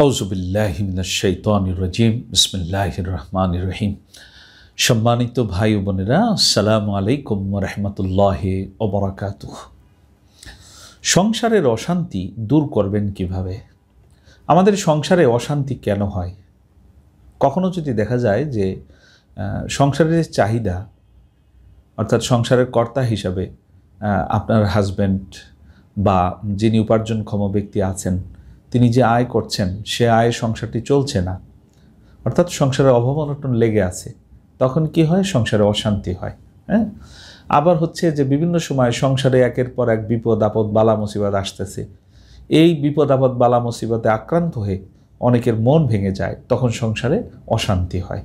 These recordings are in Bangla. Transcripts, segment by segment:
রহমান রহিম সম্মানিত ভাই বোনেরা সালাম আলাইকুম রহমতুল্লাহ ওবরাকাত সংসারের অশান্তি দূর করবেন কিভাবে আমাদের সংসারে অশান্তি কেন হয় কখনো যদি দেখা যায় যে সংসারের চাহিদা অর্থাৎ সংসারের কর্তা হিসাবে আপনার হাজব্যান্ড বা যিনি উপার্জনক্ষম ব্যক্তি আছেন তিনি যে আয় করছেন সে আয় সংসারটি চলছে না অর্থাৎ সংসারের অভাব অনটন লেগে আছে তখন কি হয় সংসারে অশান্তি হয় হ্যাঁ আবার হচ্ছে যে বিভিন্ন সময় সংসারে একের পর এক বিপদ আপদ বালা মুসিবত আসতেছে এই বিপদ আপদ বালা মুসিবতে আক্রান্ত হয়ে অনেকের মন ভেঙে যায় তখন সংসারে অশান্তি হয়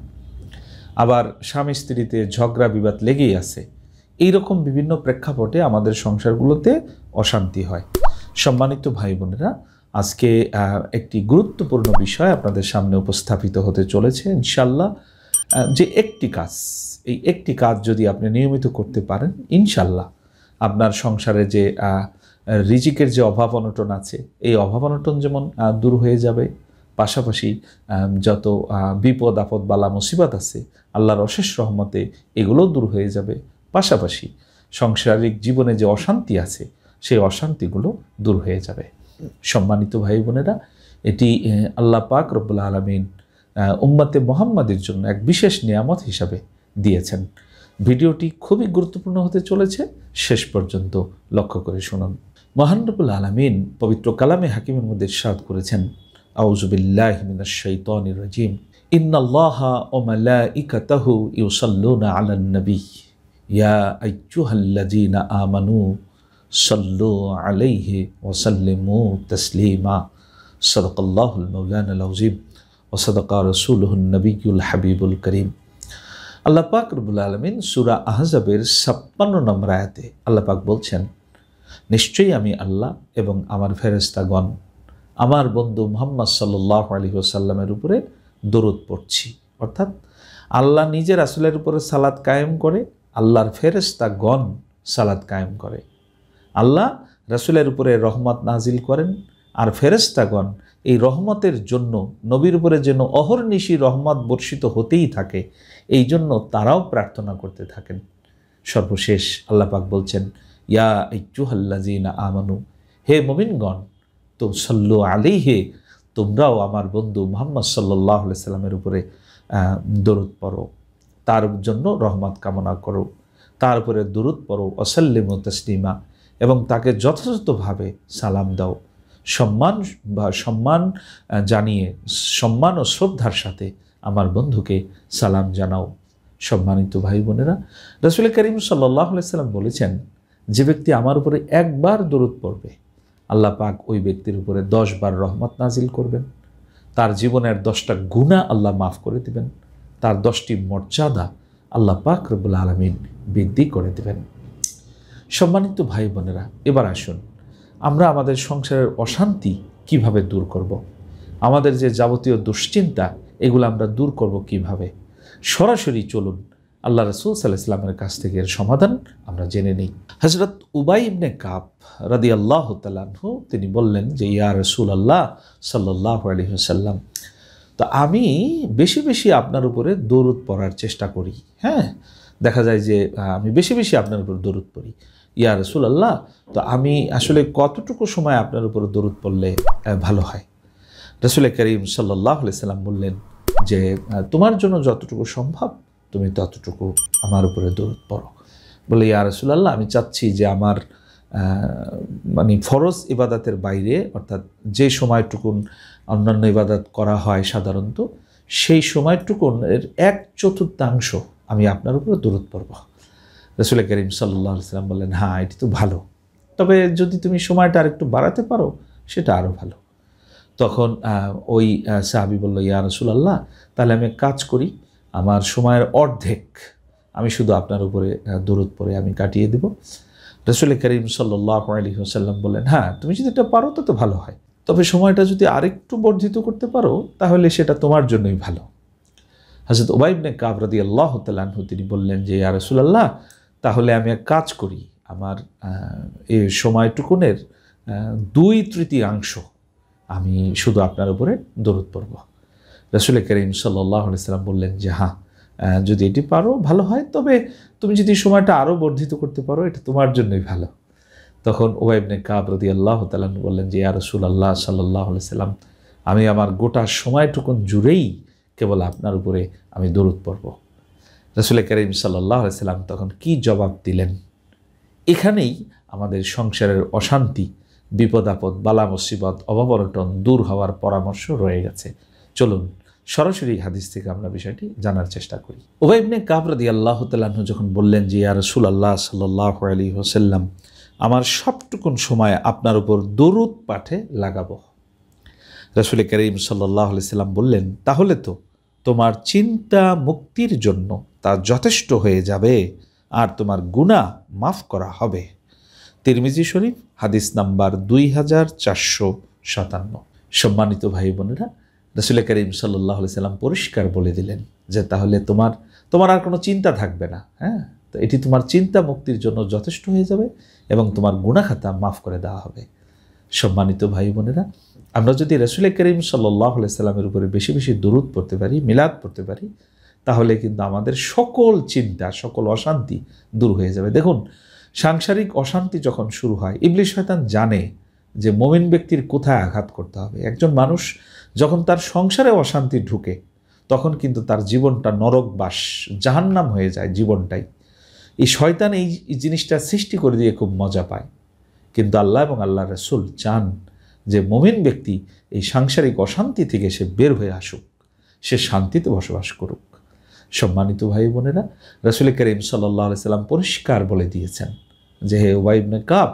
আবার স্বামী স্ত্রীতে ঝগড়া বিবাদ লেগেই আছে এই রকম বিভিন্ন প্রেক্ষাপটে আমাদের সংসারগুলোতে অশান্তি হয় সম্মানিত ভাই বোনেরা আজকে একটি গুরুত্বপূর্ণ বিষয় আপনাদের সামনে উপস্থাপিত হতে চলেছে ইনশাল্লাহ যে একটি কাজ এই একটি কাজ যদি আপনি নিয়মিত করতে পারেন ইনশাল্লাহ আপনার সংসারে যে রিজিকের যে অভাব অনটন আছে এই অভাব অনটন যেমন দূর হয়ে যাবে পাশাপাশি যত বিপদ আপদ বালা মুসিবাত আছে আল্লাহর অশেষ রহমতে এগুলো দূর হয়ে যাবে পাশাপাশি সাংসারিক জীবনে যে অশান্তি আছে সেই অশান্তিগুলো দূর হয়ে যাবে সম্মানিত ভাই বোনেরা এটি আল্লাহ পাক রব্বুল আলমিন উম্মাতে মোহাম্মদের জন্য এক বিশেষ নিয়ামত হিসাবে দিয়েছেন ভিডিওটি খুবই গুরুত্বপূর্ণ হতে চলেছে শেষ পর্যন্ত লক্ষ্য করে শুনুন মহানরবুল আলমিন পবিত্র কালামে হাকিমের মধ্যে সাদ করেছেন আউজুবিল্লাহমিনাশাইতানির ও ইউসাল্লুনা আলান ইয়া আমানু সল্লু আলাইহি ওসাল্লিমু তসলিমা সদকাল্লাহুল মৌলানা ও ওসদকা রসুলহুল নবীল হাবিবুল করিম আল্লাহ পাক রবুল আলমিন সুরা আহজাবের ছাপ্পান্ন নম্বর আয়াতে আল্লাহ পাক বলছেন নিশ্চয়ই আমি আল্লাহ এবং আমার ফেরেস্তাগণ আমার বন্ধু মোহাম্মদ সাল্লাহ আলী ওসাল্লামের উপরে দরুদ পড়ছি অর্থাৎ আল্লাহ নিজের আসলের উপরে সালাদ কায়েম করে আল্লাহর ফেরেস্তাগণ সালাদ কায়েম করে আল্লাহ রাসুলের উপরে রহমত নাজিল করেন আর ফেরেস্তাগণ এই রহমতের জন্য নবীর উপরে যেন অহরনিশি রহমত বর্ষিত হতেই থাকে এই জন্য তারাও প্রার্থনা করতে থাকেন সর্বশেষ আল্লাপাক বলছেন ইয়া ইচ্ছুহাল্লাজিনা আমানু হে মোমিনগণ তো সল্লু আলী হে তোমরাও আমার বন্ধু মোহাম্মদ সাল্লাহ সাল্লামের উপরে দরুদ পড়ো তার জন্য রহমত কামনা করো তারপরে দূরত পড়ো অসাল্লিম তসলিমা এবং তাকে যথাযথভাবে সালাম দাও সম্মান বা সম্মান জানিয়ে সম্মান ও শ্রদ্ধার সাথে আমার বন্ধুকে সালাম জানাও সম্মানিত ভাই বোনেরা রসুল করিম সাল্লাহ সাল্লাম বলেছেন যে ব্যক্তি আমার উপরে একবার দরুদ পড়বে আল্লাহ পাক ওই ব্যক্তির উপরে দশবার রহমত নাজিল করবেন তার জীবনের দশটা গুণা আল্লাহ মাফ করে দেবেন তার দশটি মর্যাদা আল্লাহ পাক রবুল্লা আলমিন বৃদ্ধি করে দেবেন সম্মানিত ভাই বোনেরা এবার আসুন আমরা আমাদের সংসারের অশান্তি কিভাবে দূর করব। আমাদের যে যাবতীয় দুশ্চিন্তা এগুলো আমরা দূর করব কিভাবে। সরাসরি চলুন আল্লাহ রসুল সাল্লাহ ইসলামের কাছ থেকে এর সমাধান আমরা জেনে নিই হজরত উবাই ইবনে কাপ রাদি আল্লাহ তালাহু তিনি বললেন যে ইয়া রসুল আল্লাহ সাল্লাহ হুসাল্লাম তো আমি বেশি বেশি আপনার উপরে দৌড় পড়ার চেষ্টা করি হ্যাঁ দেখা যায় যে আমি বেশি বেশি আপনার উপর দৌড় পড়ি ইয়া রসুল আল্লাহ তো আমি আসলে কতটুকু সময় আপনার উপর দরুদ পড়লে ভালো হয় রসুল করিম সাল্লাহ সাল্লাম বললেন যে তোমার জন্য যতটুকু সম্ভব তুমি ততটুকু আমার উপরে দরুদ পড়ো বলে ইয়া আল্লাহ আমি চাচ্ছি যে আমার মানে ফরজ ইবাদাতের বাইরে অর্থাৎ যে সময়টুকুন অন্যান্য ইবাদাত করা হয় সাধারণত সেই সময়টুকুন এর এক চতুর্থাংশ আমি আপনার উপরে দূরত পড়ব রসুল করিম সাল্লা সাল্লাম বললেন হ্যাঁ এটি তো ভালো তবে যদি তুমি সময়টা আর একটু বাড়াতে পারো সেটা আরও ভালো তখন ওই সাহাবি বলল ইয়া রসুল আল্লাহ তাহলে আমি কাজ করি আমার সময়ের অর্ধেক আমি শুধু আপনার উপরে দূরত পরে আমি কাটিয়ে দেব রসুল করিম সাল্লাহ আলী সাল্লাম বললেন হ্যাঁ তুমি যদি এটা পারো তো ভালো হয় তবে সময়টা যদি আরেকটু বর্ধিত করতে পারো তাহলে সেটা তোমার জন্যই ভালো হাজরত ওবাইবনে কাবরাদি আল্লাহ তালাহু তিনি বললেন যে ইয়া রসুল আল্লাহ তাহলে আমি এক কাজ করি আমার এ সময়টুকুনের দুই তৃতীয়াংশ আমি শুধু আপনার উপরে দরুদ পড়ব রসুলের করিম সাল্লাহ সাল্লাম বললেন যে হ্যাঁ যদি এটি পারো ভালো হয় তবে তুমি যদি সময়টা আরও বর্ধিত করতে পারো এটা তোমার জন্যই ভালো তখন ওয়াইবনে কাব রদি আল্লাহ তালান বললেন যে ইয়া রসুল আল্লাহ সাল্লাহ সাল্লাম আমি আমার গোটা সময়টুকুন জুড়েই কেবল আপনার উপরে আমি দরুদ পড়বো রসুল করিম সাল্লাহ সাল্লাম তখন কি জবাব দিলেন এখানেই আমাদের সংসারের অশান্তি বিপদ আপদ বালা মুসিবত অভাবরটন দূর হওয়ার পরামর্শ রয়ে গেছে চলুন সরাসরি হাদিস থেকে আমরা বিষয়টি জানার চেষ্টা করি ওবাইবনে কাবরাদি আল্লাহ তাল্লাহ যখন বললেন যে ইয়া রসুল আল্লাহ সাল্লাহ আলী হোসাল্লাম আমার সবটুকুন সময় আপনার উপর দরুদ পাঠে লাগাবো রসুল করিম সাল্লাহ সাল্লাম বললেন তাহলে তো তোমার চিন্তা মুক্তির জন্য তা যথেষ্ট হয়ে যাবে আর তোমার গুণা মাফ করা হবে তিরমিজি শরীফ হাদিস নাম্বার দুই হাজার চারশো সাতান্ন সম্মানিত ভাই বোনেরা রসুল করিম সাল্লাহ সাল্লাম পরিষ্কার বলে দিলেন যে তাহলে তোমার তোমার আর কোনো চিন্তা থাকবে না হ্যাঁ তো এটি তোমার চিন্তা মুক্তির জন্য যথেষ্ট হয়ে যাবে এবং তোমার গুণাখাতা মাফ করে দেওয়া হবে সম্মানিত ভাই বোনেরা আমরা যদি রসুল করিম সাল্লাহ সাল্লামের উপরে বেশি বেশি দূরত পড়তে পারি মিলাদ পড়তে পারি তাহলে কিন্তু আমাদের সকল চিন্তা সকল অশান্তি দূর হয়ে যাবে দেখুন সাংসারিক অশান্তি যখন শুরু হয় ইবলিশ শয়তান জানে যে মমিন ব্যক্তির কোথায় আঘাত করতে হবে একজন মানুষ যখন তার সংসারে অশান্তি ঢুকে তখন কিন্তু তার জীবনটা নরকবাস জাহান্নাম হয়ে যায় জীবনটাই এই শয়তান এই জিনিসটা সৃষ্টি করে দিয়ে খুব মজা পায় কিন্তু আল্লাহ এবং আল্লাহ রসুল চান যে মমিন ব্যক্তি এই সাংসারিক অশান্তি থেকে সে বের হয়ে আসুক সে শান্তিতে বসবাস করুক সম্মানিত ভাই বোনেরা রাসুল করিম সাল্লাহ সাল্লাম পরিষ্কার বলে দিয়েছেন যে হে ওয়াইব নে কাপ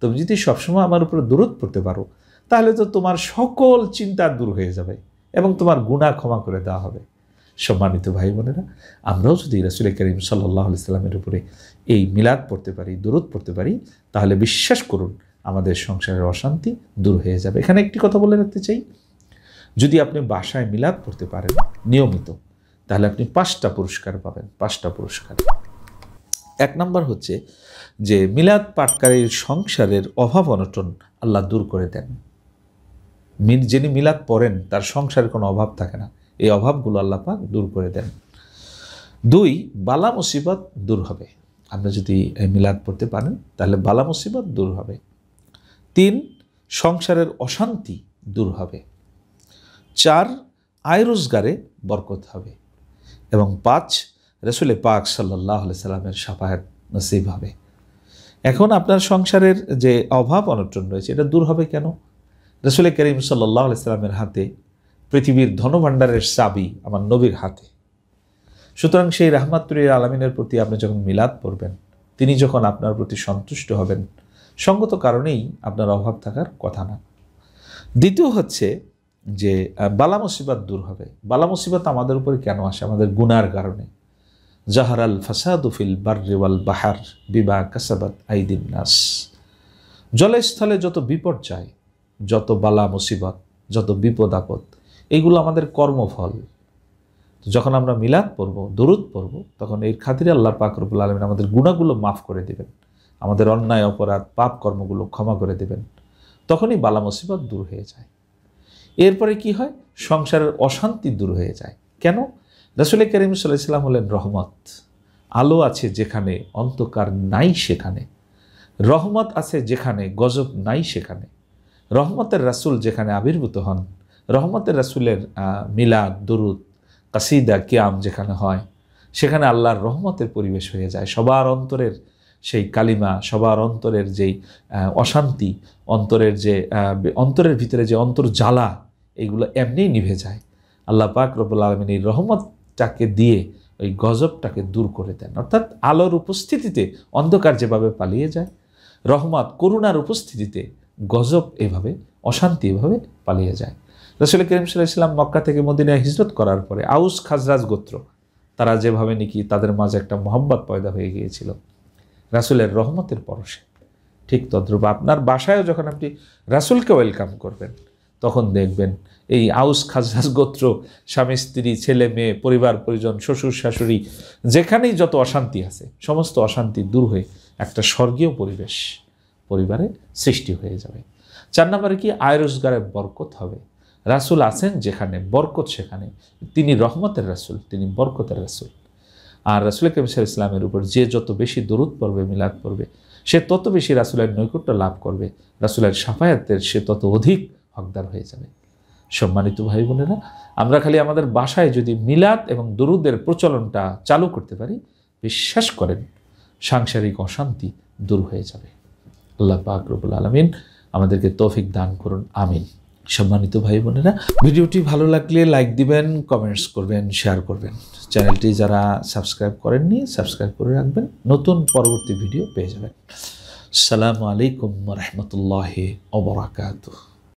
তুমি যদি সবসময় আমার উপরে দূরত পড়তে পারো তাহলে তো তোমার সকল চিন্তা দূর হয়ে যাবে এবং তোমার গুণা ক্ষমা করে দেওয়া হবে সম্মানিত ভাই বোনেরা আমরাও যদি রাসুল করিম সাল্লাহ সাল্লামের উপরে এই মিলাদ পড়তে পারি দূরত পড়তে পারি তাহলে বিশ্বাস করুন আমাদের সংসারের অশান্তি দূর হয়ে যাবে এখানে একটি কথা বলে রাখতে চাই যদি আপনি বাসায় মিলাদ পড়তে পারেন নিয়মিত তাহলে আপনি পাঁচটা পুরস্কার পাবেন পাঁচটা পুরস্কার এক নম্বর হচ্ছে যে মিলাদ পাটকারীর সংসারের অভাব অনটন আল্লাহ দূর করে দেন যিনি মিলাদ পড়েন তার সংসারের কোনো অভাব থাকে না এই অভাবগুলো আল্লাপাক দূর করে দেন দুই বালা মুসিবত দূর হবে আপনি যদি মিলাদ পড়তে পারেন তাহলে বালা মুসিবত দূর হবে তিন সংসারের অশান্তি দূর হবে চার আয় রোজগারে বরকত হবে এবং পাঁচ রসুলে পাক সাল্লাহ সাল্লামের সাফায়াত নসিব হবে এখন আপনার সংসারের যে অভাব অনটন রয়েছে এটা দূর হবে কেন রসুল করিম সাল্লাহ সাল্লামের হাতে পৃথিবীর ধনভাণ্ডারের সাবি আমার নবীর হাতে সুতরাং সেই রাহমাতুরের আলমিনের প্রতি আপনি যখন মিলাদ পড়বেন তিনি যখন আপনার প্রতি সন্তুষ্ট হবেন সঙ্গত কারণেই আপনার অভাব থাকার কথা না দ্বিতীয় হচ্ছে যে বালা মুসিবাত দূর হবে বালা মুসিবাত আমাদের উপরে কেন আসে আমাদের গুনার কারণে জাহারাল ফাসাদুফিল বার্রেওয়াল বাহার বিবা কাসাবাত আইদিন নাস স্থলে যত বিপর্যয় যত বালা মুসিবত যত বিপদ আপদ এইগুলো আমাদের কর্মফল যখন আমরা মিলাদ পড়ব দরুদ পড়ব তখন এর খাতিরে আল্লাহ পাক রবুল আলমিন আমাদের গুণাগুলো মাফ করে দেবেন আমাদের অন্যায় অপরাধ পাপ কর্মগুলো ক্ষমা করে দেবেন তখনই বালা মুসিবত দূর হয়ে যায় এরপরে কি হয় সংসারের অশান্তি দূর হয়ে যায় কেন রসুল করিম সাল্লাহিসাল্লাম হলেন রহমত আলো আছে যেখানে অন্তকার নাই সেখানে রহমত আছে যেখানে গজব নাই সেখানে রহমতের রাসুল যেখানে আবির্ভূত হন রহমতের রাসুলের মিলাদ দরুদ কাসিদা কিয়াম যেখানে হয় সেখানে আল্লাহর রহমতের পরিবেশ হয়ে যায় সবার অন্তরের সেই কালিমা সবার অন্তরের যেই অশান্তি অন্তরের যে অন্তরের ভিতরে যে অন্তর জ্বালা এইগুলো এমনিই নিভে যায় আল্লাহ পাক রবুল আলমিন এই রহমতটাকে দিয়ে ওই গজবটাকে দূর করে দেন অর্থাৎ আলোর উপস্থিতিতে অন্ধকার যেভাবে পালিয়ে যায় রহমত করুণার উপস্থিতিতে গজব এভাবে অশান্তি এভাবে পালিয়ে যায় রসুল করিম ইসলাম মক্কা থেকে মদিনায় হিজরত করার পরে আউস খাজরাজ গোত্র তারা যেভাবে নাকি তাদের মাঝে একটা মোহাম্মত পয়দা হয়ে গিয়েছিল রাসুলের রহমতের পরশে ঠিক তদ্রূপ আপনার বাসায়ও যখন আপনি রাসুলকে ওয়েলকাম করবেন তখন দেখবেন এই আউস খাজরাজ গোত্র স্বামী স্ত্রী ছেলে মেয়ে পরিবার পরিজন শ্বশুর শাশুড়ি যেখানেই যত অশান্তি আছে সমস্ত অশান্তি দূর হয়ে একটা স্বর্গীয় পরিবেশ পরিবারে সৃষ্টি হয়ে যাবে চার নম্বরে কি আয় রোজগারে বরকত হবে রাসুল আছেন যেখানে বরকত সেখানে তিনি রহমতের রাসুল তিনি বরকতের রাসুল আর রাসুল কেমসাল ইসলামের উপর যে যত বেশি দরুদ পড়বে মিলাদ পড়বে সে তত বেশি রাসুলের নৈকট্য লাভ করবে রাসুলের সাফায়াতের সে তত অধিক হকদার হয়ে যাবে সম্মানিত ভাই বোনেরা আমরা খালি আমাদের বাসায় যদি মিলাদ এবং দরুদের প্রচলনটা চালু করতে পারি বিশ্বাস করেন সাংসারিক অশান্তি দূর হয়ে যাবে আল্লাহ পাক আলমিন আমাদেরকে তৌফিক দান করুন আমিন সম্মানিত ভাই বোনেরা ভিডিওটি ভালো লাগলে লাইক দিবেন কমেন্টস করবেন শেয়ার করবেন চ্যানেলটি যারা সাবস্ক্রাইব করেননি সাবস্ক্রাইব করে রাখবেন নতুন পরবর্তী ভিডিও পেয়ে যাবেন সালামু আলাইকুম রহমতুল্লাহ অবরাকাত